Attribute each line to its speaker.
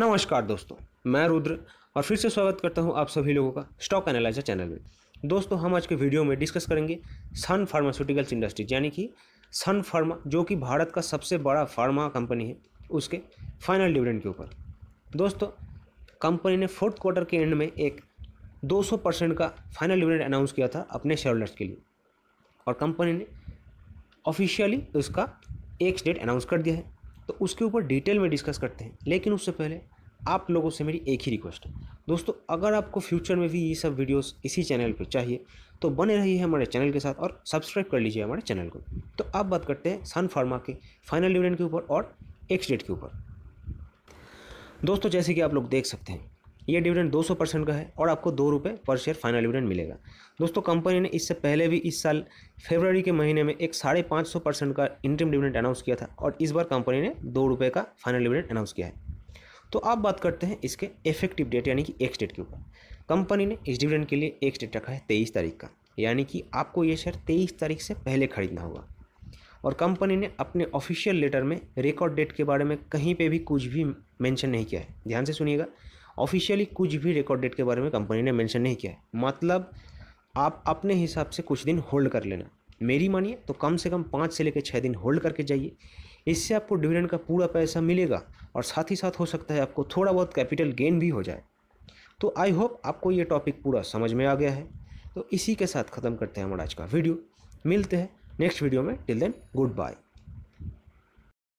Speaker 1: नमस्कार दोस्तों मैं रुद्र और फिर से स्वागत करता हूं आप सभी लोगों का स्टॉक एनालाइजर चैनल में दोस्तों हम आज के वीडियो में डिस्कस करेंगे सन फार्मास्यूटिकल्स इंडस्ट्रीज यानी कि सन फार्मा जो कि भारत का सबसे बड़ा फार्मा कंपनी है उसके फाइनल डिविडेंड के ऊपर दोस्तों कंपनी ने फोर्थ क्वार्टर के एंड में एक दो परसेंट का फाइनल डिविडेंड अनाउंस किया था अपने शेयर होल्डर्स के लिए और कंपनी ने ऑफिशियली उसका एक डेट अनाउंस कर दिया है तो उसके ऊपर डिटेल में डिस्कस करते हैं लेकिन उससे पहले आप लोगों से मेरी एक ही रिक्वेस्ट है दोस्तों अगर आपको फ्यूचर में भी ये सब वीडियोस इसी चैनल पर चाहिए तो बने रहिए हमारे चैनल के साथ और सब्सक्राइब कर लीजिए हमारे चैनल को तो अब बात करते हैं सन फार्मा के फाइनल डिविडेंड के ऊपर और एक्स डेट के ऊपर दोस्तों जैसे कि आप लोग देख सकते हैं ये डिविडेंड 200 परसेंट का है और आपको दो रुपये पर शेयर फाइनल डिविडेंड मिलेगा दोस्तों कंपनी ने इससे पहले भी इस साल फरवरी के महीने में एक साढ़े पाँच सौ परसेंट का इंटरम डिविडेंड अनाउंस किया था और इस बार कंपनी ने दो रुपये का फाइनल डिविडेंड अनाउंस किया है तो आप बात करते हैं इसके इफेक्टिव डेट यानी कि एक्स डेट के ऊपर कंपनी ने इस डिविडेंड के लिए एक्स डेट रखा है तेईस तारीख का यानी कि आपको ये शेयर तेईस तारीख से पहले खरीदना होगा और कंपनी ने अपने ऑफिशियल लेटर में रिकॉर्ड डेट के बारे में कहीं पे भी कुछ भी मेंशन नहीं किया है ध्यान से सुनिएगा ऑफिशियली कुछ भी रिकॉर्ड डेट के बारे में कंपनी ने मेंशन नहीं किया है मतलब आप अपने हिसाब से कुछ दिन होल्ड कर लेना मेरी मानिए तो कम से कम पाँच से लेकर छः दिन होल्ड करके जाइए इससे आपको डिविडेंड का पूरा पैसा मिलेगा और साथ ही साथ हो सकता है आपको थोड़ा बहुत कैपिटल गेन भी हो जाए तो आई होप आपको ये टॉपिक पूरा समझ में आ गया है तो इसी के साथ ख़त्म करते हैं हमारा आज का वीडियो मिलते हैं नेक्स्ट वीडियो में टिल देन गुड बाय